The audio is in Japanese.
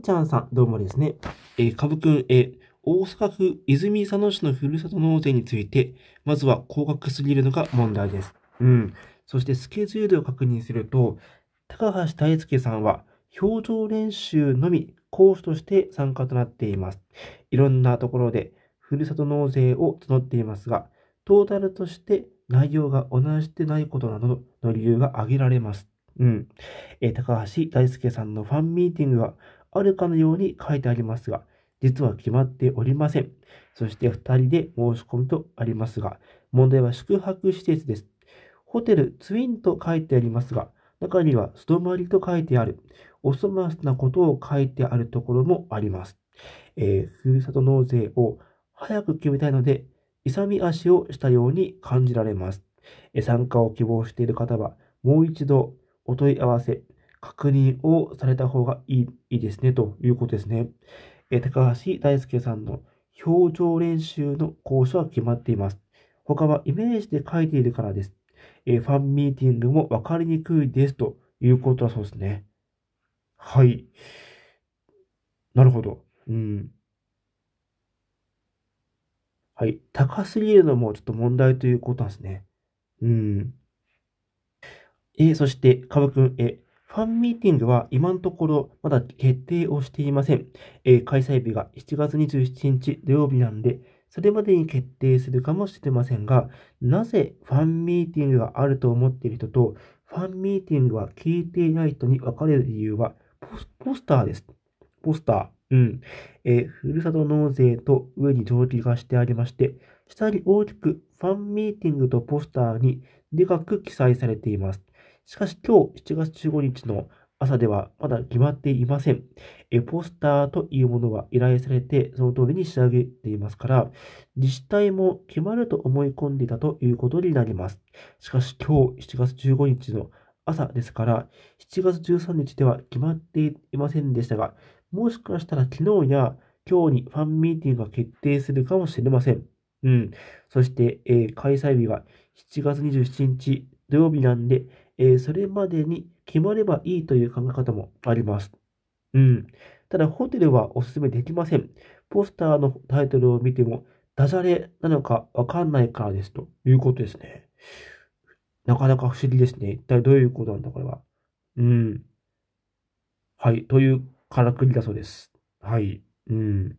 ちゃんさん、どうもですね。えー、かぶくん、え大阪府泉佐野市のふるさと納税について、まずは高額すぎるのが問題です。うん。そしてスケジュールを確認すると、高橋大輔さんは、表情練習のみ講師として参加となっています。いろんなところで、ふるさと納税を募っていますが、トータルとして内容が同じでないことなどの理由が挙げられます。うん。えー、高橋大輔さんのファンミーティングはあるかのように書いてありますが、実は決まっておりません。そして2人で申し込みとありますが、問題は宿泊施設です。ホテルツインと書いてありますが、中には素泊まりと書いてある、おそまなことを書いてあるところもあります。えー、ふるさと納税を早く決めたいので、勇み足をしたように感じられます。参加を希望している方は、もう一度お問い合わせ、確認をされた方がいいいいですね、ということですね。え高橋大輔さんの表情練習の講師は決まっています。他はイメージで書いているからです。えファンミーティングもわかりにくいです、ということだそうですね。はい。なるほど。うん。はい。高すぎるのもちょっと問題ということなんですね。うん。えー、そして、かぶくん、え、ファンミーティングは今のところまだ決定をしていません。えー、開催日が7月27日土曜日なんで、それまでに決定するかもしれませんが、なぜファンミーティングがあると思っている人と、ファンミーティングは聞いていない人に分かれる理由はポ、ポスターです。ポスター。うん。えー、ふるさと納税と上に上記がしてありまして、下に大きくファンミーティングとポスターにでかく記載されています。しかし今日7月15日の朝ではまだ決まっていません。えポスターというものは依頼されて、その通りに仕上げていますから、自治体も決まると思い込んでいたということになります。しかし今日7月15日の朝ですから、7月13日では決まっていませんでしたが、もしかしたら昨日や今日にファンミーティングが決定するかもしれません。うん。そして、えー、開催日は7月27日土曜日なんで、えー、それまでに決まればいいという考え方もあります。うん。ただ、ホテルはおすすめできません。ポスターのタイトルを見ても、ダジャレなのかわかんないからです、ということですね。なかなか不思議ですね。一体どういうことなんだ、これは。うん。はい。というからくりだそうです。はい。うん。